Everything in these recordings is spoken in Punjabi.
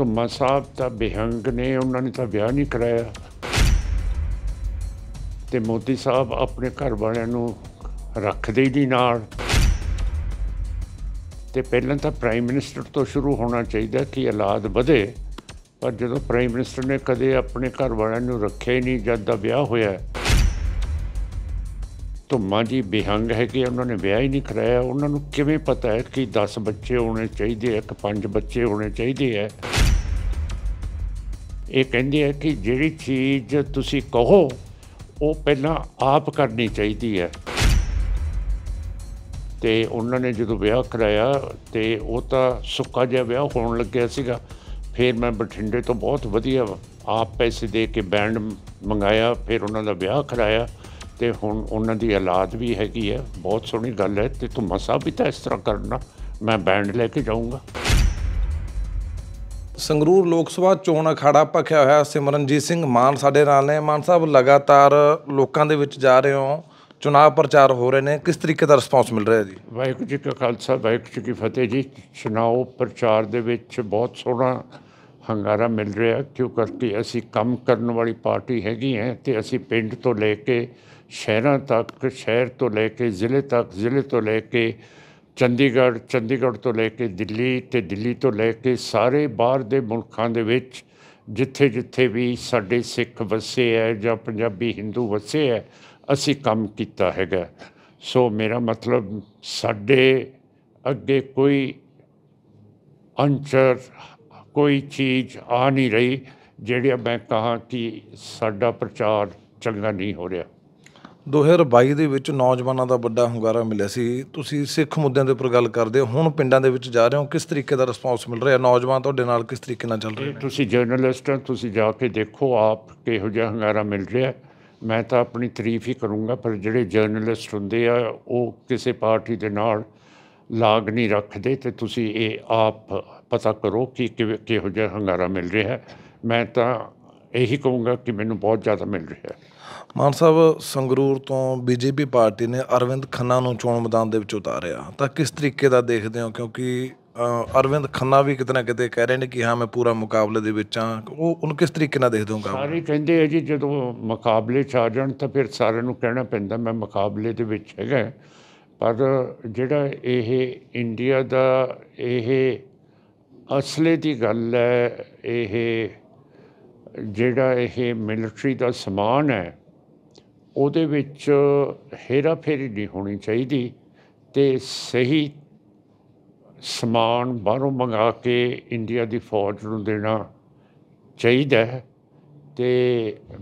ਧੁੰਮਾ ਸਾਹਿਬ ਤਾਂ ਬਿਹੰਗ ਨੇ ਉਹਨਾਂ ਨੇ ਤਾਂ ਵਿਆਹ ਨਹੀਂ ਕਰਾਇਆ ਤੇ ਮੋਦੀ ਸਾਹਿਬ ਆਪਣੇ ਘਰ ਵਾਲਿਆਂ ਨੂੰ ਰੱਖਦੇ ਹੀ ਨਾਲ ਤੇ ਪਹਿਲਾਂ ਤਾਂ ਪ੍ਰਾਈਮ ਮਿਨਿਸਟਰ ਤੋਂ ਸ਼ੁਰੂ ਹੋਣਾ ਚਾਹੀਦਾ ਕਿ ਔਲਾਦ ਵਧੇ ਪਰ ਜਦੋਂ ਪ੍ਰਾਈਮ ਮਿਨਿਸਟਰ ਨੇ ਕਦੇ ਆਪਣੇ ਘਰ ਵਾਲਿਆਂ ਨੂੰ ਰੱਖਿਆ ਹੀ ਨਹੀਂ ਜਦ ਦਾ ਵਿਆਹ ਹੋਇਆ ਧੁੰਮਾ ਜੀ ਬਿਹੰਗ ਹੈ ਕਿ ਉਹਨਾਂ ਨੇ ਵਿਆਹ ਹੀ ਨਹੀਂ ਕਰਾਇਆ ਉਹਨਾਂ ਨੂੰ ਕਿਵੇਂ ਪਤਾ ਹੈ ਕਿ 10 ਬੱਚੇ ਹੋਣੇ ਚਾਹੀਦੇ ਆ ਕਿ 5 ਬੱਚੇ ਹੋਣੇ ਚਾਹੀਦੇ ਆ ਇਹ ਕਹਿੰਦੀ ਹੈ ਕਿ ਜਿਹੜੀ ਚੀਜ਼ ਤੁਸੀਂ ਕਹੋ ਉਹ ਪਹਿਲਾਂ ਆਪ ਕਰਨੀ ਚਾਹੀਦੀ ਹੈ ਤੇ ਉਹਨਾਂ ਨੇ ਜਦੋਂ ਵਿਆਹ ਕਰਾਇਆ ਤੇ ਉਹ ਤਾਂ ਸੁੱਕਾ ਜਿਹਾ ਵਿਆਹ ਹੋਣ ਲੱਗਿਆ ਸੀਗਾ ਫਿਰ ਮੈਂ ਬਠਿੰਡੇ ਤੋਂ ਬਹੁਤ ਵਧੀਆ ਆਪ ਪੈਸੇ ਦੇ ਕੇ ਬੈਂਡ ਮੰਗਾਇਆ ਫਿਰ ਉਹਨਾਂ ਦਾ ਵਿਆਹ ਕਰਾਇਆ ਤੇ ਹੁਣ ਉਹਨਾਂ ਦੀ ਔਲਾਦ ਵੀ ਹੈਗੀ ਹੈ ਬਹੁਤ ਸੋਹਣੀ ਗੱਲ ਹੈ ਤੇ ਤੁਮਾ ਸਾਹਿਬ ਵੀ ਤਾਂ ਇਸ ਤਰ੍ਹਾਂ ਕਰਨਾ ਮੈਂ ਬੈਂਡ ਲੈ ਕੇ ਜਾਊਂਗਾ ਸੰਗਰੂਰ ਲੋਕ ਸਭਾ ਚੋਣ ਅਖਾੜਾ ਭਖਿਆ ਹੋਇਆ ਸਿਮਰਨਜੀਤ ਸਿੰਘ ਮਾਨ ਸਾਡੇ ਨਾਲ ਨੇ ਮਾਨ ਸਾਹਿਬ ਲਗਾਤਾਰ ਲੋਕਾਂ ਦੇ ਵਿੱਚ ਜਾ ਰਹੇ ਹੋ ਚੋਣ ਪ੍ਰਚਾਰ ਹੋ ਰਹੇ ਨੇ ਕਿਸ ਤਰੀਕੇ ਦਾ ਰਿਸਪੌਂਸ ਮਿਲ ਰਿਹਾ ਜੀ ਵਾਹਿਗੁਰੂ ਜੀ ਕਾ ਖਾਲਸਾ ਵਾਹਿਗੁਰੂ ਜੀ ਕੀ ਫਤਿਹ ਜੀ ਚੋਣ ਪ੍ਰਚਾਰ ਦੇ ਵਿੱਚ ਬਹੁਤ ਸੋਹਣਾ ਹੰਗਾਰਾ ਮਿਲ ਰਿਹਾ ਕਿਉਂ ਕਰਕੇ ਅਸੀਂ ਕੰਮ ਕਰਨ ਵਾਲੀ ਪਾਰਟੀ ਹੈਗੀ ਹੈ ਤੇ ਅਸੀਂ ਪਿੰਡ ਤੋਂ ਲੈ ਕੇ ਸ਼ਹਿਰਾਂ ਤੱਕ ਸ਼ਹਿਰ ਤੋਂ ਲੈ ਕੇ ਜ਼ਿਲ੍ਹੇ ਤੱਕ ਜ਼ਿਲ੍ਹੇ ਤੋਂ ਲੈ ਕੇ ਚੰਡੀਗੜ੍ਹ ਚੰਡੀਗੜ੍ਹ ਤੋਂ ਲੈ ਕੇ ਦਿੱਲੀ ਤੇ ਦਿੱਲੀ ਤੋਂ ਲੈ ਕੇ ਸਾਰੇ ਬਾਹਰ ਦੇ ਮੁਲਕਾਂ ਦੇ ਵਿੱਚ ਜਿੱਥੇ ਜਿੱਥੇ ਵੀ ਸਾਡੇ ਸਿੱਖ ਵਸੇ ਐ ਜਾਂ ਪੰਜਾਬੀ ਹਿੰਦੂ ਵਸੇ ਐ ਅਸੀਂ ਕੰਮ ਕੀਤਾ ਹੈਗਾ ਸੋ ਮੇਰਾ ਮਤਲਬ ਸਾਡੇ ਅੱਗੇ ਕੋਈ ਅੰਚਰ ਕੋਈ ਚੀਜ਼ ਆ ਨਹੀਂ ਰਹੀ ਜਿਹੜਿਆ ਮੈਂ ਕਹਾ ਕਿ ਸਾਡਾ ਪ੍ਰਚਾਰ ਚੰਗਾ ਨਹੀਂ ਹੋ ਰਿਹਾ 2022 ਦੇ ਵਿੱਚ ਨੌਜਵਾਨਾਂ ਦਾ ਵੱਡਾ ਹੁੰਗਾਰਾ ਮਿਲਿਆ ਸੀ ਤੁਸੀਂ ਸਿੱਖ ਮੁੱਦਿਆਂ ਦੇ ਉੱਪਰ ਗੱਲ ਕਰਦੇ ਹੋ ਹੁਣ ਪਿੰਡਾਂ ਦੇ ਵਿੱਚ ਜਾ ਰਹੇ ਹੋ ਕਿਸ ਤਰੀਕੇ ਦਾ ਰਿਸਪੌਂਸ ਮਿਲ ਰਿਹਾ ਨੌਜਵਾਨ ਤੁਹਾਡੇ ਨਾਲ ਕਿਸ ਤਰੀਕੇ ਨਾਲ ਚੱਲ ਰਹੇ ਤੁਸੀਂ ਜਰਨਲਿਸਟ ਹੋ ਤੁਸੀਂ ਜਾ ਕੇ ਦੇਖੋ ਆਪ ਕਿਹੋ ਜਿਹਾ ਹੁੰਗਾਰਾ ਮਿਲ ਰਿਹਾ ਮੈਂ ਤਾਂ ਆਪਣੀ ਤਾਰੀਫ ਹੀ ਕਰੂੰਗਾ ਪਰ ਜਿਹੜੇ ਜਰਨਲਿਸਟ ਹੁੰਦੇ ਆ ਉਹ ਕਿਸੇ ਪਾਰਟੀ ਦੇ ਨਾਲ ਲਾਗ ਨਹੀਂ ਰੱਖਦੇ ਤੇ ਤੁਸੀਂ ਇਹ ਆਪ ਪਤਾ ਕਰੋ ਕਿ ਕਿਹੋ ਜਿਹਾ ਹੰਗਾਰਾ ਮਿਲ ਰਿਹਾ ਮੈਂ ਤਾਂ ਇਹੀ ਕਹੂੰਗਾ ਕਿ ਮੈਨੂੰ ਬਹੁਤ ਜ਼ਿਆਦਾ ਮਿਲ ਰਿਹਾ ਮਾਨ ਸਾਹਿਬ ਸੰਗਰੂਰ ਤੋਂ ਬੀਜੇਪੀ ਪਾਰਟੀ ਨੇ ਅਰਵਿੰਦ ਖੰਨਾ ਨੂੰ ਚੋਣ ਮੈਦਾਨ ਦੇ ਵਿੱਚ ਉਤਾਰਿਆ ਤਾਂ ਕਿਸ ਤਰੀਕੇ ਦਾ ਦੇਖਦੇ ਹੋ ਕਿਉਂਕਿ ਅਰਵਿੰਦ ਖੰਨਾ ਵੀ ਕਿਤਨਾ ਕਿਤੇ ਕਹਿ ਰਹੇ ਨੇ ਕਿ ਹਾਂ ਮੈਂ ਪੂਰਾ ਮੁਕਾਬਲੇ ਦੇ ਵਿੱਚ ਆ ਉਹ ਉਹਨੂੰ ਕਿਸ ਤਰੀਕੇ ਨਾਲ ਦੇਖ ਦੂੰਗਾ ਸਾਰੇ ਕਹਿੰਦੇ ਆ ਜੀ ਜਦੋਂ ਮੁਕਾਬਲੇ ਚ ਆ ਜਾਣ ਤਾਂ ਫਿਰ ਸਾਰਿਆਂ ਨੂੰ ਕਹਿਣਾ ਪੈਂਦਾ ਮੈਂ ਮੁਕਾਬਲੇ ਦੇ ਵਿੱਚ ਹੈਗਾ ਪਰ ਜਿਹੜਾ ਇਹ ਇੰਡੀਆ ਦਾ ਇਹ ਅਸਲੇ ਦੀ ਗੱਲ ਹੈ ਇਹ ਜਿਹੜਾ ਇਹ ਮਿਲਟਰੀ ਦਾ ਸਮਾਨ ਹੈ ਉਹਦੇ ਵਿੱਚ ਹੇਰਾ ਫੇਰੀ ਨਹੀਂ ਹੋਣੀ ਚਾਹੀਦੀ ਤੇ ਸਹੀ ਸਮਾਨ ਬਾਹਰੋਂ ਮੰਗਾ ਕੇ ਇੰਡੀਆ ਦੀ ਫੌਜ ਨੂੰ ਦੇਣਾ ਚਾਹੀਦਾ ਹੈ ਤੇ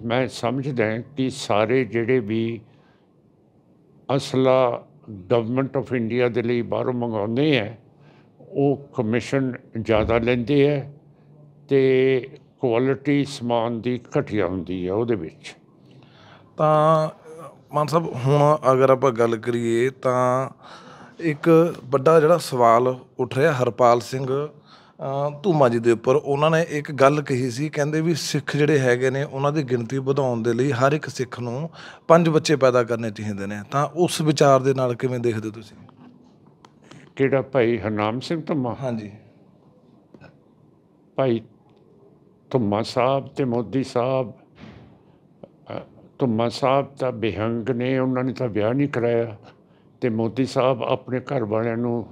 ਮੈਂ ਸਮਝਦਾ ਕਿ ਸਾਰੇ ਜਿਹੜੇ ਵੀ ਅਸਲਾ ਗਵਰਨਮੈਂਟ ਆਫ ਇੰਡੀਆ ਦੇ ਲਈ ਬਾਹਰੋਂ ਮੰਗਾਉਂਦੇ ਆ ਉਹ ਕਮਿਸ਼ਨ ਜ਼ਿਆਦਾ ਲੈਂਦੇ ਆ ਤੇ ਕੁਆਲਿਟੀ ਸਮਾਨ ਦੀ ਘਟਿਆ ਹੁੰਦੀ ਹੈ ਉਹਦੇ ਵਿੱਚ ਤਾਂ ਮਾਨ ਸਾਹਿਬ ਹੁਣ ਅਗਰ ਆਪਾਂ ਗੱਲ ਕਰੀਏ ਤਾਂ ਇੱਕ ਵੱਡਾ ਜਿਹੜਾ ਸਵਾਲ ਉੱਠ ਰਿਹਾ ਹਰਪਾਲ ਸਿੰਘ ਧੂਮਾ ਜੀ ਦੇ ਉੱਪਰ ਉਹਨਾਂ ਨੇ ਇੱਕ ਗੱਲ ਕਹੀ ਸੀ ਕਹਿੰਦੇ ਵੀ ਸਿੱਖ ਜਿਹੜੇ ਹੈਗੇ ਨੇ ਉਹਨਾਂ ਦੀ ਗਿਣਤੀ ਵਧਾਉਣ ਦੇ ਲਈ ਹਰ ਇੱਕ ਸਿੱਖ ਨੂੰ ਪੰਜ ਬੱਚੇ ਪੈਦਾ ਕਰਨੇ ਚਾਹੀਦੇ ਨੇ ਤਾਂ ਉਸ ਵਿਚਾਰ ਦੇ ਨਾਲ ਕਿਵੇਂ ਦੇਖਦੇ ਤੁਸੀਂ ਕਿਹੜਾ ਭਾਈ ਹਰਨਾਮ ਸਿੰਘ ਧੂਮਾ ਹਾਂਜੀ ਭਾਈ ਧੁੰਮਾ ਸਾਹਿਬ ਤੇ ਮੋਦੀ ਸਾਹਿਬ ਧੁੰਮਾ ਸਾਹਿਬ ਤਾਂ ਬਿਹੰਗ ਨੇ ਉਹਨਾਂ ਨੇ ਤਾਂ ਵਿਆਹ ਨਹੀਂ ਕਰਾਇਆ ਤੇ ਮੋਦੀ ਸਾਹਿਬ ਆਪਣੇ ਘਰ ਵਾਲਿਆਂ ਨੂੰ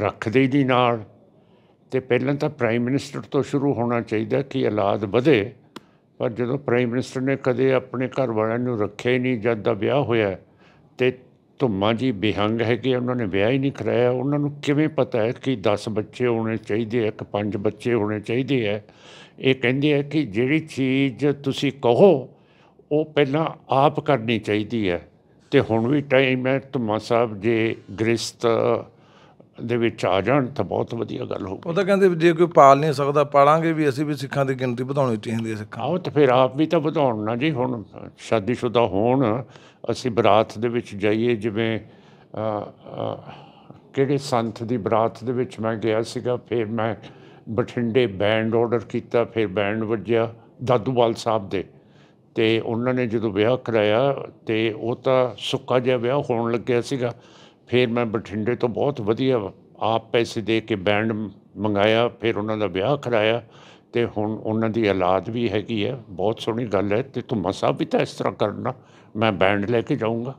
ਰੱਖਦੇ ਹੀ ਦੀ ਨਾਲ ਤੇ ਪਹਿਲਾਂ ਤਾਂ ਪ੍ਰਾਈਮ ਮਿਨਿਸਟਰ ਤੋਂ ਸ਼ੁਰੂ ਹੋਣਾ ਚਾਹੀਦਾ ਕਿ ਔਲਾਦ ਵਧੇ ਪਰ ਜਦੋਂ ਪ੍ਰਾਈਮ ਮਿਨਿਸਟਰ ਨੇ ਕਦੇ ਆਪਣੇ ਘਰ ਵਾਲਿਆਂ ਨੂੰ ਰੱਖਿਆ ਹੀ ਨਹੀਂ ਜਦ ਦਾ ਵਿਆਹ ਹੋਇਆ ਤੇ ਧੁੰਮਾ ਜੀ ਬਿਹੰਗ ਹੈ ਕਿ ਉਹਨਾਂ ਨੇ ਵਿਆਹ ਹੀ ਨਹੀਂ ਕਰਾਇਆ ਉਹਨਾਂ ਨੂੰ ਕਿਵੇਂ ਪਤਾ ਹੈ ਕਿ 10 ਬੱਚੇ ਹੋਣੇ ਚਾਹੀਦੇ ਆ ਕਿ 5 ਬੱਚੇ ਹੋਣੇ ਚਾਹੀਦੇ ਆ ਇਹ ਕਹਿੰਦੀ ਹੈ ਕਿ ਜਿਹੜੀ ਚੀਜ਼ ਤੁਸੀਂ ਕਹੋ ਉਹ ਪਹਿਲਾਂ ਆਪ ਕਰਨੀ ਚਾਹੀਦੀ ਹੈ ਤੇ ਹੁਣ ਵੀ ਟਾਈਮ ਹੈ ਤੁਮਾ ਸਾਹਿਬ ਜੇ ਗ੍ਰਸਤ ਦੇ ਵਿੱਚ ਆ ਜਾਣ ਤਾਂ ਬਹੁਤ ਵਧੀਆ ਗੱਲ ਹੋਊ ਉਹ ਤਾਂ ਕਹਿੰਦੇ ਜੇ ਕੋਈ ਪਾਲ ਨਹੀਂ ਸਕਦਾ ਪਾਲਾਂਗੇ ਵੀ ਅਸੀਂ ਵੀ ਸਿੱਖਾਂ ਦੀ ਗਿਣਤੀ ਵਧਾਉਣੀ ਚਾਹੀਦੀ ਹੈ ਸਿੱਖਾਂ ਆਓ ਤਾਂ ਫਿਰ ਆਪ ਵੀ ਤਾਂ ਵਧਾਉਣ ਨਾ ਜੀ ਹੁਣ ਸ਼ਾਦੀशुदा ਹੋਣ ਅਸੀਂ ਬਰਾਤ ਦੇ ਵਿੱਚ ਜਾਈਏ ਜਿਵੇਂ ਕਿਹੜੇ ਸੰਤ ਦੀ ਬਰਾਤ ਦੇ ਵਿੱਚ ਮੈਂ ਗਿਆ ਸੀਗਾ ਫਿਰ ਮੈਂ ਬਠਿੰਡੇ ਬੈਂਡ ਆਰਡਰ ਕੀਤਾ ਫਿਰ ਬੈਂਡ ਵੱਜਿਆ ਦਾਦੂਵਾਲ ਸਾਹਿਬ ਦੇ ਤੇ ਉਹਨਾਂ ਨੇ ਜਦੋਂ ਵਿਆਹ ਕਰਾਇਆ ਤੇ ਉਹ ਤਾਂ ਸੁੱਕਾ ਜਿਹਾ ਵਿਆਹ ਹੋਣ ਲੱਗਿਆ ਸੀਗਾ ਫਿਰ ਮੈਂ ਬਠਿੰਡੇ ਤੋਂ ਬਹੁਤ ਵਧੀਆ ਆਪ ਪੈਸੇ ਦੇ ਕੇ ਬੈਂਡ ਮੰਗਾਇਆ ਫਿਰ ਉਹਨਾਂ ਦਾ ਵਿਆਹ ਕਰਾਇਆ ਤੇ ਹੁਣ ਉਹਨਾਂ ਦੀ ਔਲਾਦ ਵੀ ਹੈਗੀ ਹੈ ਬਹੁਤ ਸੋਹਣੀ ਗੱਲ ਹੈ ਤੇ ਤੁਮਾ ਸਾਹਿਬ ਵੀ ਤਾਂ ਇਸ ਤਰ੍ਹਾਂ ਕਰਨਾ ਮੈਂ ਬੈਂਡ ਲੈ ਕੇ ਜਾਊਂਗਾ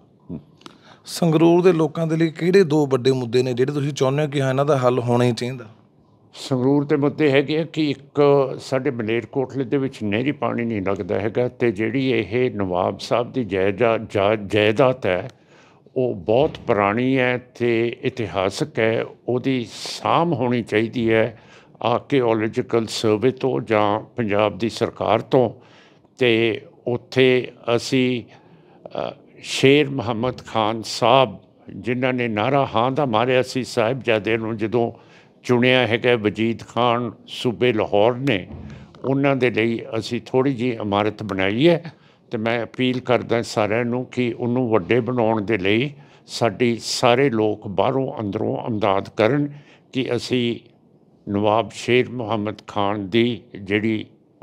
ਸੰਗਰੂਰ ਦੇ ਲੋਕਾਂ ਦੇ ਲਈ ਕਿਹੜੇ ਦੋ ਵੱਡੇ ਮੁੱਦੇ ਨੇ ਜਿਹੜੇ ਤੁਸੀਂ ਚਾਹੁੰਦੇ ਹੋ ਕਿ ਹਾਂ ਇਹਨਾਂ ਦਾ ਹੱਲ ਹੋਣਾ ਹੀ ਚਾਹੀਦਾ ਸੰਗਰੂਰ ਤੇ ਮੁੱਦੇ ਹੈਗੇ ਕਿ ਇੱਕ ਸਾਡੇ ਬਲੇਰਕੋਟਲੇ ਦੇ ਵਿੱਚ ਨਹਿਰੀ ਪਾਣੀ ਨਹੀਂ ਲੱਗਦਾ ਹੈਗਾ ਤੇ ਜਿਹੜੀ ਇਹ ਨਵਾਬ ਸਾਹਿਬ ਦੀ ਜਾਇਦਾਦ ਹੈ ਉਹ ਬਹੁਤ ਪੁਰਾਣੀ ਹੈ ਤੇ ਇਤਿਹਾਸਕ ਹੈ ਉਹਦੀ ਸਾਮ ਹੋਣੀ ਚਾਹੀਦੀ ਹੈ ਆਰਕੀਓਲੋਜੀਕਲ ਸਰਵੇ ਤੋਂ ਜਾਂ ਪੰਜਾਬ ਦੀ ਸਰਕਾਰ ਤੋਂ ਤੇ ਉੱਥੇ ਅਸੀਂ ਸ਼ੇਰ ਮੁਹੰਮਦ ਖਾਨ ਸਾਹਿਬ ਜਿਨ੍ਹਾਂ ਨੇ ਨਾਰਾ ਹਾਂ ਦਾ ਮਾਰਿਆ ਸੀ ਸਾਹਿਬ ਨੂੰ ਜਦੋਂ ਚੁਣਿਆ ਹੈਗਾ ਵਜੀਦ ਖਾਨ ਸੂਬੇ ਲਾਹੌਰ ਨੇ ਉਹਨਾਂ ਦੇ ਲਈ ਅਸੀਂ ਥੋੜੀ ਜੀ ਇਮਾਰਤ ਬਣਾਈ ਹੈ ਤੇ ਮੈਂ ਅਪੀਲ ਕਰਦਾ ਸਾਰਿਆਂ ਨੂੰ ਕਿ ਉਹਨੂੰ ਵੱਡੇ ਬਣਾਉਣ ਦੇ ਲਈ ਸਾਡੀ ਸਾਰੇ ਲੋਕ ਬਾਹਰੋਂ ਅੰਦਰੋਂ ਅਮਦਾਦ ਕਰਨ ਕਿ ਅਸੀਂ ਨਵਾਬ ਸ਼ੇਰ ਮੁਹੰਮਦ ਖਾਨ ਦੀ ਜਿਹੜੀ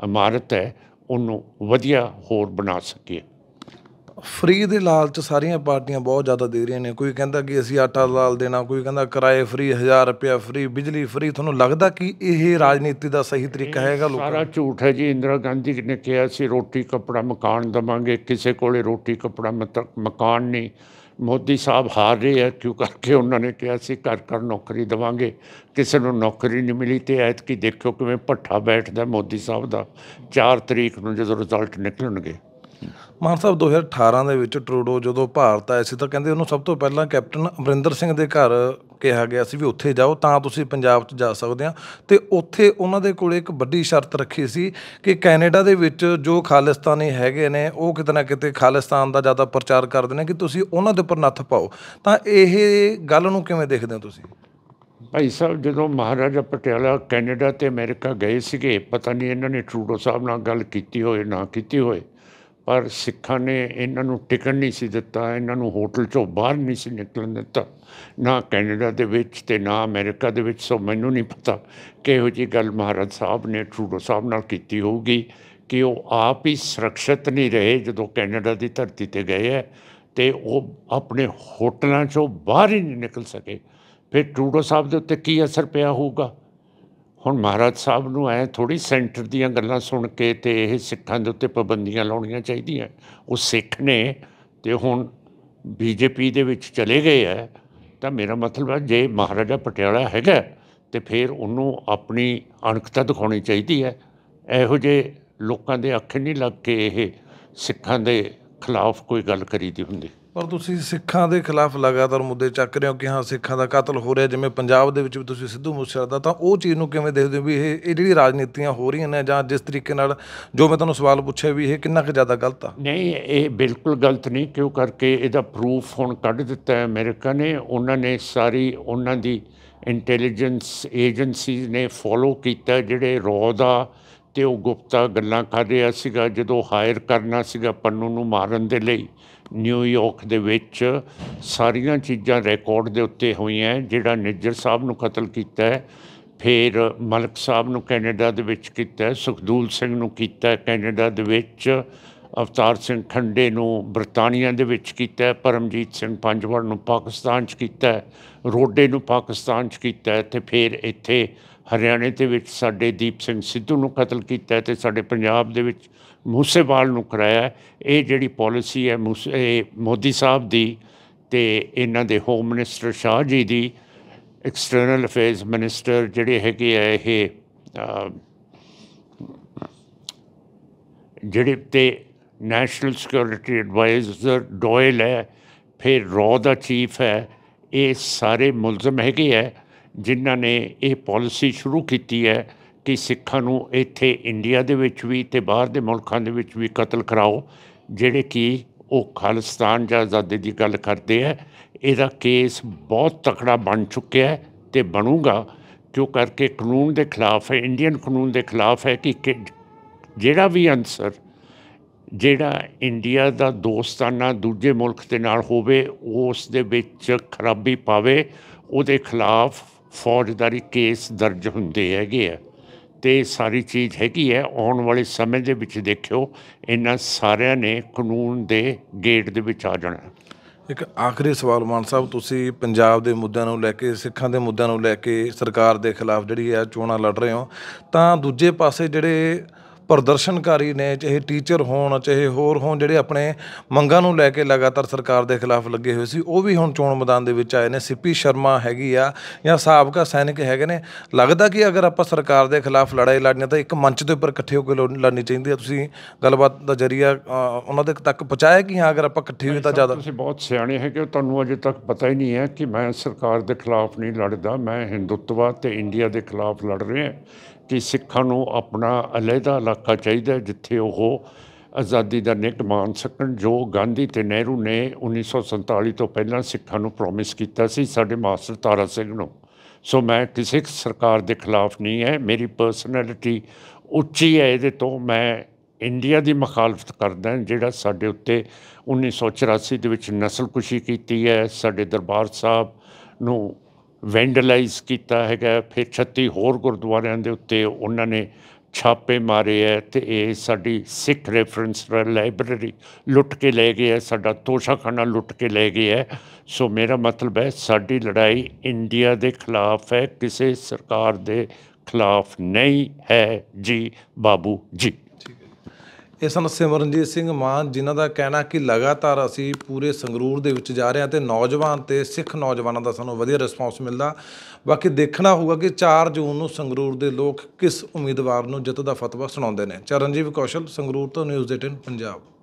ਇਮਾਰਤ ਹੈ ਉਹਨੂੰ ਵਧੀਆ ਹੋਰ ਬਣਾ ਸਕੀਏ ਫ੍ਰੀ ਦੇ ਲਾਲਚ ਸਾਰੀਆਂ ਪਾਰਟੀਆਂ ਬਹੁਤ ਜ਼ਿਆਦਾ ਦੇ ਰਹੀਆਂ ਨੇ ਕੋਈ ਕਹਿੰਦਾ ਕਿ ਅਸੀਂ ਆਟਾ ਲਾਲ ਦੇਣਾ ਕੋਈ ਕਹਿੰਦਾ ਕਿਰਾਏ ਫ੍ਰੀ 1000 ਰੁਪਿਆ ਫ੍ਰੀ ਬਿਜਲੀ ਫ੍ਰੀ ਤੁਹਾਨੂੰ ਲੱਗਦਾ ਕਿ ਇਹ ਰਾਜਨੀਤੀ ਦਾ ਸਹੀ ਤਰੀਕਾ ਹੈਗਾ ਲੋਕਾਂ ਦਾ ਸਾਰਾ ਝੂਠ ਹੈ ਜੀ ਇੰਦਰਾ ਗਾਂਧੀ ਨੇ ਕਿਹਾ ਸੀ ਰੋਟੀ ਕਪੜਾ ਮਕਾਨ ਦਵਾਂਗੇ ਕਿਸੇ ਕੋਲੇ ਰੋਟੀ ਕਪੜਾ ਮਕਾਨ ਨਹੀਂ ਮੋਦੀ ਸਾਹਿਬ ਹਾਰ ਰਹੇ ਆ ਕਿਉਂ ਕਰਕੇ ਉਹਨਾਂ ਨੇ ਕਿਹਾ ਸੀ ਘਰ ਘਰ ਨੌਕਰੀ ਦਵਾਂਗੇ ਕਿਸੇ ਨੂੰ ਨੌਕਰੀ ਨਹੀਂ ਮਿਲੀ ਤੇ ਐਤ ਕੀ ਦੇਖੋ ਕਿਵੇਂ ਪੱਠਾ ਬੈਠਦਾ ਮੋਦੀ ਸਾਹਿਬ ਦਾ 4 ਤਰੀਕ ਨੂੰ ਜਦੋਂ ਰਿਜ਼ਲਟ ਨਿਕਲਣਗੇ ਮਾਨ ਸਾਹਿਬ 2018 ਦੇ ਵਿੱਚ ਟਰੂਡੋ ਜਦੋਂ ਭਾਰਤ ਆਇਆ ਸੀ ਤਾਂ ਕਹਿੰਦੇ ਉਹਨੂੰ ਸਭ ਤੋਂ ਪਹਿਲਾਂ ਕੈਪਟਨ ਅਮਰਿੰਦਰ ਸਿੰਘ ਦੇ ਘਰ ਕਿਹਾ ਗਿਆ ਸੀ ਵੀ ਉੱਥੇ ਜਾਓ ਤਾਂ ਤੁਸੀਂ ਪੰਜਾਬ 'ਚ ਜਾ ਸਕਦੇ ਆ ਤੇ ਉੱਥੇ ਉਹਨਾਂ ਦੇ ਕੋਲੇ ਇੱਕ ਵੱਡੀ ਸ਼ਰਤ ਰੱਖੀ ਸੀ ਕਿ ਕੈਨੇਡਾ ਦੇ ਵਿੱਚ ਜੋ ਖਾਲਿਸਤਾਨੀ ਹੈਗੇ ਨੇ ਉਹ ਕਿਤੇ ਨਾ ਕਿਤੇ ਖਾਲਿਸਤਾਨ ਦਾ ਜ਼ਿਆਦਾ ਪ੍ਰਚਾਰ ਕਰਦੇ ਨੇ ਕਿ ਤੁਸੀਂ ਉਹਨਾਂ ਦੇ ਉੱਪਰ ਨੱਥ ਪਾਓ ਤਾਂ ਇਹ ਗੱਲ ਨੂੰ ਕਿਵੇਂ ਦੇਖਦੇ ਹੋ ਤੁਸੀਂ ਭਾਈ ਸਾਹਿਬ ਜਦੋਂ ਮਹਾਰਾਜਾ ਪਟਿਆਲਾ ਕੈਨੇਡਾ ਤੇ ਅਮਰੀਕਾ ਗਏ ਸੀਗੇ ਪਤਾ ਨਹੀਂ ਇਹਨਾਂ ਨੇ ਟਰੂਡੋ ਸਾਹਿਬ ਨਾਲ ਗੱਲ ਕੀਤੀ ਹੋਏ ਨਾ ਕੀਤੀ ਹੋਏ ਪਰ ਸਿੱਖਾਂ ਨੇ ਇਹਨਾਂ ਨੂੰ ਟਿਕਣ ਨਹੀਂ ਸੀ ਦਿੱਤਾ ਇਹਨਾਂ ਨੂੰ ਹੋਟਲ ਤੋਂ ਬਾਹਰ ਨਹੀਂ ਸੀ ਨਿਕਲਣ ਦਿੱਤਾ ਨਾ ਕੈਨੇਡਾ ਦੇ ਵਿੱਚ ਤੇ ਨਾ ਅਮਰੀਕਾ ਦੇ ਵਿੱਚ ਸੋ ਮੈਨੂੰ ਨਹੀਂ ਪਤਾ ਕਿਹੋ ਜੀ ਗੱਲ ਮਹਾਰਾਜ ਸਾਹਿਬ ਨੇ ਟਰੂਡੋ ਸਾਹਿਬ ਨਾਲ ਕੀਤੀ ਹੋਊਗੀ ਕਿ ਉਹ ਆਪ ਹੀ ਸੁਰੱਖਿਅਤ ਨਹੀਂ ਰਹੇ ਜਦੋਂ ਕੈਨੇਡਾ ਦੀ ਧਰਤੀ ਤੇ ਗਏ ਹੈ ਤੇ ਉਹ ਆਪਣੇ ਹੋਟਲਾਂ ਚੋਂ ਬਾਹਰ ਹੀ ਨਹੀਂ ਨਿਕਲ ਸਕੇ ਫਿਰ ਟਰੂਡੋ ਸਾਹਿਬ ਦੇ ਉੱਤੇ ਕੀ ਅਸਰ ਪਿਆ ਹੋਊਗਾ ਹੁਣ ਮਹਾਰਾਜ ਸਾਹਿਬ ਨੂੰ ਐ ਥੋੜੀ ਸੈਂਟਰ ਦੀਆਂ ਗੱਲਾਂ ਸੁਣ ਕੇ ਤੇ ਇਹ ਸਿੱਖਾਂ ਦੇ ਉੱਤੇ ਪਾਬੰਦੀਆਂ ਲਾਉਣੀਆਂ ਚਾਹੀਦੀਆਂ ਉਹ ਸਿੱਖ ਨੇ ਤੇ ਹੁਣ ਬੀਜੇਪੀ ਦੇ ਵਿੱਚ ਚਲੇ ਗਏ ਐ ਤਾਂ ਮੇਰਾ ਮਤਲਬ ਹੈ ਜੇ ਮਹਾਰਾਜਾ ਪਟਿਆਲਾ ਹੈਗਾ ਤੇ ਫਿਰ ਉਹਨੂੰ ਆਪਣੀ ਅਣਖਤਾ ਦਿਖਾਉਣੀ ਚਾਹੀਦੀ ਹੈ ਇਹੋ ਜੇ ਲੋਕਾਂ ਦੇ ਅੱਖ ਨਹੀਂ ਲੱਗ ਕੇ ਇਹ ਸਿੱਖਾਂ ਦੇ ਖਿਲਾਫ ਕੋਈ ਗੱਲ ਕਰੀਦੀ ਹੁੰਦੀ ਪਰ ਤੁਸੀਂ ਸਿੱਖਾਂ ਦੇ ਖਿਲਾਫ ਲਗਾਤਾਰ ਮੁੱਦੇ ਚੱਕ ਰਹੇ ਹੋ ਕਿ ਹਾਂ ਸਿੱਖਾਂ ਦਾ ਕਤਲ ਹੋ ਰਿਹਾ ਜਿਵੇਂ ਪੰਜਾਬ ਦੇ ਵਿੱਚ ਵੀ ਤੁਸੀਂ ਸਿੱਧੂ ਮੂਸੇਵਾਲਾ ਦਾ ਤਾਂ ਉਹ ਚੀਜ਼ ਨੂੰ ਕਿਵੇਂ ਦੇਖਦੇ ਹੋ ਵੀ ਇਹ ਇਹ ਜਿਹੜੀ ਰਾਜਨੀਤੀਆਂ ਹੋ ਰਹੀਆਂ ਨੇ ਜਾਂ ਜਿਸ ਤਰੀਕੇ ਨਾਲ ਜੋ ਮੈਂ ਤੁਹਾਨੂੰ ਸਵਾਲ ਪੁੱਛਿਆ ਵੀ ਇਹ ਕਿੰਨਾ ਕੁ ਜ਼ਿਆਦਾ ਗਲਤ ਆ ਨਹੀਂ ਇਹ ਬਿਲਕੁਲ ਗਲਤ ਨਹੀਂ ਕਿਉਂ ਕਰਕੇ ਇਹਦਾ ਪ੍ਰੂਫ ਹੁਣ ਕੱਢ ਦਿੱਤਾ ਹੈ ਅਮਰੀਕਾ ਨੇ ਉਹਨਾਂ ਨੇ ਸਾਰੀ ਉਹਨਾਂ ਦੀ ਇੰਟੈਲੀਜੈਂਸ ਏਜੰਸੀਜ਼ ਨੇ ਫੋਲੋ ਕੀਤਾ ਜਿਹੜੇ ਰੋ ਦਾ ਤੇ ਉਹ ਗੁਪਤਾ ਗੱਲਾਂ ਕਰ ਰਿਹਾ ਸੀਗਾ ਜਦੋਂ ਹਾਇਰ ਕਰਨਾ ਸੀਗਾ ਪੰਨੂ ਨੂੰ ਮਾਰਨ ਦੇ ਲਈ ਨਿਊਯਾਰਕ ਦੇ ਵਿੱਚ ਸਾਰੀਆਂ ਚੀਜ਼ਾਂ ਰਿਕਾਰਡ ਦੇ ਉੱਤੇ ਹੋਈਆਂ ਜਿਹੜਾ ਨਿੱਜਰ ਸਾਹਿਬ ਨੂੰ ਕਤਲ ਕੀਤਾ ਹੈ ਫਿਰ ਮਲਕ ਸਾਹਿਬ ਨੂੰ ਕੈਨੇਡਾ ਦੇ ਵਿੱਚ ਕੀਤਾ ਸੁਖਦੂਲ ਸਿੰਘ ਨੂੰ ਕੀਤਾ ਕੈਨੇਡਾ ਦੇ ਵਿੱਚ ਅਵਤਾਰ ਸਿੰਘ ਖੰਡੇ ਨੂੰ ਬ੍ਰਿਟਾਨੀਆ ਦੇ ਵਿੱਚ ਕੀਤਾ ਪਰਮਜੀਤ ਸਿੰਘ ਪੰਜਵੜ ਨੂੰ ਪਾਕਿਸਤਾਨ 'ਚ ਕੀਤਾ ਰੋਡੇ ਨੂੰ ਪਾਕਿਸਤਾਨ 'ਚ ਕੀਤਾ ਤੇ ਫਿਰ ਇੱਥੇ ਹਰਿਆਣੇ ਦੇ ਵਿੱਚ ਸਾਡੇ ਦੀਪ ਸਿੰਘ ਸਿੱਧੂ ਨੂੰ ਕਤਲ ਕੀਤਾ ਤੇ ਸਾਡੇ ਪੰਜਾਬ ਦੇ ਵਿੱਚ ਮੂਸੇਵਾਲ ਨੂੰ ਕਰਾਇਆ ਇਹ ਜਿਹੜੀ ਪਾਲਿਸੀ ਹੈ ਮੂਸੇ ਮੋਦੀ ਸਾਹਿਬ ਦੀ ਤੇ ਇਹਨਾਂ ਦੇ ਹੋਮ ਮਿਨਿਸਟਰ ਸ਼ਾਹ ਜੀ ਦੀ ਐਕਸਟਰਨਲ ਅਫੇਅਰਸ ਮਿਨਿਸਟਰ ਜਿਹੜੇ ਹੈਗੇ ਆ ਇਹ ਜਿਹੜੇ ਤੇ ਨੈਸ਼ਨਲ ਸਿਕਿਉਰਿਟੀ ਐਡਵਾਈਜ਼ਰ ਡੋਇਲ ਹੈ ਫਿਰ ਰੋ ਦਾ ਚੀਫ ਹੈ ਇਹ ਸਾਰੇ ਮੁਲਜ਼ਮ ਹੈਗੇ ਆ ਜਿਨ੍ਹਾਂ ਨੇ ਇਹ ਪਾਲਿਸੀ ਸ਼ੁਰੂ ਕੀਤੀ ਹੈ ਕਿ ਸਿੱਖਾਂ ਨੂੰ ਇੱਥੇ ਇੰਡੀਆ ਦੇ ਵਿੱਚ ਵੀ ਤੇ ਬਾਹਰ ਦੇ ਮੁਲਕਾਂ ਦੇ ਵਿੱਚ ਵੀ ਕਤਲ ਕਰਾਓ ਜਿਹੜੇ ਕਿ ਉਹ ਖਾਲਿਸਤਾਨ ਜਾਂ ਆਜ਼ਾਦੀ ਦੀ ਗੱਲ ਕਰਦੇ ਆ ਇਹਦਾ ਕੇਸ ਬਹੁਤ ਤਕੜਾ ਬਣ ਚੁੱਕਿਆ ਹੈ ਤੇ ਬਣੂਗਾ ਕਿਉਂ ਕਰਕੇ ਕਾਨੂੰਨ ਦੇ ਖਿਲਾਫ ਹੈ ਇੰਡੀਅਨ ਕਾਨੂੰਨ ਦੇ ਖਿਲਾਫ ਹੈ ਕਿ ਜਿਹੜਾ ਵੀ ਅਨਸਰ ਜਿਹੜਾ ਇੰਡੀਆ ਦਾ ਦੋਸਤਾਨਾ ਦੂਜੇ ਮੁਲਕ ਦੇ ਨਾਲ ਹੋਵੇ ਉਸ ਦੇ ਵਿੱਚ ਖਰਾਬੀ ਪਾਵੇ ਉਹਦੇ ਖਿਲਾਫ ਫੌਜਦਾਰੀ ਕੇਸ ਦਰਜ ਹੁੰਦੇ ਹੈਗੇ ਆ ਤੇ ਸਾਰੀ ਚੀਜ਼ ਹੈਗੀ ਹੈ ਆਉਣ ਵਾਲੇ ਸਮੇਂ ਦੇ ਵਿੱਚ ਦੇਖਿਓ ਇਹਨਾਂ ਸਾਰਿਆਂ ਨੇ ਕਾਨੂੰਨ ਦੇ ਗੇਟ ਦੇ ਵਿੱਚ ਆ ਜਾਣਾ ਇੱਕ ਆਖਰੀ ਸਵਾਲ ਮਾਨ ਸਾਹਿਬ ਤੁਸੀਂ ਪੰਜਾਬ ਦੇ ਮੁੱਦਿਆਂ ਨੂੰ ਲੈ ਕੇ ਸਿੱਖਾਂ ਦੇ ਮੁੱਦਿਆਂ ਨੂੰ ਲੈ ਕੇ ਸਰਕਾਰ ਦੇ ਖਿਲਾਫ ਜਿਹੜੀ ਹੈ ਚੋਣਾਂ ਲੜ ਰਹੇ ਹੋ ਤਾਂ ਦੂਜੇ ਪਾਸੇ ਜਿਹੜੇ ਪ੍ਰਦਰਸ਼ਨਕਾਰੀ ਨੇ ਚਾਹੇ ਟੀਚਰ ਹੋਣ ਚਾਹੇ ਹੋਰ ਹੋਣ ਜਿਹੜੇ ਆਪਣੇ ਮੰਗਾਂ ਨੂੰ ਲੈ ਕੇ ਲਗਾਤਾਰ ਸਰਕਾਰ ਦੇ ਖਿਲਾਫ ਲੱਗੇ ਹੋਏ ਸੀ ਉਹ ਵੀ ਹੁਣ ਚੋਣ ਮੈਦਾਨ ਦੇ ਵਿੱਚ ਆਏ ਨੇ ਸਿੱਪੀ ਸ਼ਰਮਾ ਹੈਗੀ ਆ ਜਾਂ ਸਾਬਕਾ ਸੈਨਿਕ ਹੈਗੇ ਨੇ ਲੱਗਦਾ ਕਿ ਅਗਰ ਆਪਾਂ ਸਰਕਾਰ ਦੇ ਖਿਲਾਫ ਲੜਾਈ ਲੜਨੀ ਤਾਂ ਇੱਕ ਮੰਚ ਦੇ ਉੱਪਰ ਇਕੱਠੇ ਹੋ ਕੇ ਲੜਨੀ ਚਾਹੀਦੀ ਆ ਤੁਸੀਂ ਗੱਲਬਾਤ ਦਾ ਜਰੀਆ ਉਹਨਾਂ ਦੇ ਤੱਕ ਪਹੁੰਚਾਇਆ ਕਿ ਹਾਂ ਅਗਰ ਆਪਾਂ ਇਕੱਠੇ ਹੋਏ ਤਾਂ ਜ਼ਿਆਦਾ ਤੁਸੀਂ ਬਹੁਤ ਸਿਆਣੇ ਹੈ ਕਿ ਤੁਹਾਨੂੰ ਅਜੇ ਤੱਕ ਪਤਾ ਹੀ ਨਹੀਂ ਹੈ ਕਿ ਮੈਂ ਸਰਕਾਰ ਦੇ ਖਿਲਾਫ ਨਹੀਂ ਲੜਦਾ ਮੈਂ ਹਿੰਦੁੱਤਵਾ ਤੇ ਇੰਡੀਆ ਦੇ ਖਿਲਾਫ ਲੜ ਰਿਹਾ ਕਿ ਸਿੱਖਾਂ ਨੂੰ ਆਪਣਾ ਅਲੱਗਾ ਇਲਾਕਾ ਚਾਹੀਦਾ ਜਿੱਥੇ ਉਹ ਆਜ਼ਾਦੀ ਦਾ ਨਿੱਕ ਮਾਣ ਸਕਣ ਜੋ ਗਾਂਧੀ ਤੇ ਨਹਿਰੂ ਨੇ 1947 ਤੋਂ ਪਹਿਲਾਂ ਸਿੱਖਾਂ ਨੂੰ ਪ੍ਰੋਮਿਸ ਕੀਤਾ ਸੀ ਸਾਡੇ ਮਾਸਟਰ ਤਾਰਾ ਸਿੰਘ ਨੂੰ ਸੋ ਮੈਂ ਕਿਸੇ ਸਰਕਾਰ ਦੇ ਖਿਲਾਫ ਨਹੀਂ ਹੈ ਮੇਰੀ ਪਰਸਨੈਲਿਟੀ ਉੱਚੀ ਹੈ ਇਹਦੇ ਤੋਂ ਮੈਂ ਇੰਡੀਆ ਦੀ ਮੁਖਾਲਫਤ ਕਰਦਾ ਜਿਹੜਾ ਸਾਡੇ ਉੱਤੇ 1984 ਦੇ ਵਿੱਚ ਨਸਲਕੁਸ਼ੀ ਕੀਤੀ ਹੈ ਸਾਡੇ ਦਰਬਾਰ ਸਾਹਿਬ ਨੂੰ ਵੈਂਡਲਾਈਜ਼ ਕੀਤਾ ਹੈਗਾ ਫਿਰ 36 ਹੋਰ ਗੁਰਦੁਆਰਿਆਂ ਦੇ ਉੱਤੇ ਉਹਨਾਂ ਨੇ ਛਾਪੇ ਮਾਰੇ ਐ ਤੇ ਇਹ ਸਾਡੀ ਸਿੱਖ ਰੈਫਰੈਂਸ ਲਾਇਬ੍ਰੇਰੀ ਲੁੱਟ ਕੇ ਲੈ ਗਏ ਐ ਸਾਡਾ ਤੋਸ਼ਾਖਾਨਾ ਲੁੱਟ ਕੇ ਲੈ ਗਏ ਐ ਸੋ ਮੇਰਾ ਮਤਲਬ ਹੈ ਸਾਡੀ ਲੜਾਈ ਇੰਡੀਆ ਦੇ ਖਿਲਾਫ ਹੈ ਕਿਸੇ ਸਰਕਾਰ ਦੇ ਖਿਲਾਫ ਨਹੀਂ ਹੈ ਜੀ ਬਾਬੂ ਜੀ ਇਹ ਸਨ ਸਿਮਰਨਜੀਤ ਸਿੰਘ ਮਾਨ ਜਿਨ੍ਹਾਂ ਦਾ ਕਹਿਣਾ ਕਿ ਲਗਾਤਾਰ ਅਸੀਂ ਪੂਰੇ ਸੰਗਰੂਰ ਦੇ ਵਿੱਚ ਜਾ ਰਹੇ ਹਾਂ ਤੇ ਨੌਜਵਾਨ ਤੇ ਸਿੱਖ ਨੌਜਵਾਨਾਂ ਦਾ ਸਾਨੂੰ ਵਧੀਆ ਰਿਸਪੌਂਸ ਮਿਲਦਾ ਬਾਕੀ ਦੇਖਣਾ ਹੋਊਗਾ ਕਿ 4 ਜੂਨ ਨੂੰ ਸੰਗਰੂਰ ਦੇ ਲੋਕ ਕਿਸ ਉਮੀਦਵਾਰ ਨੂੰ ਜਿੱਤ ਦਾ ਫਤਵਾ ਸੁਣਾਉਂਦੇ ਨੇ ਚਰਨਜੀਤ ਕੌਸ਼ਲ ਸੰਗਰੂਰ ਤੋਂ ਨਿਊਜ਼ 18 ਪੰਜਾਬ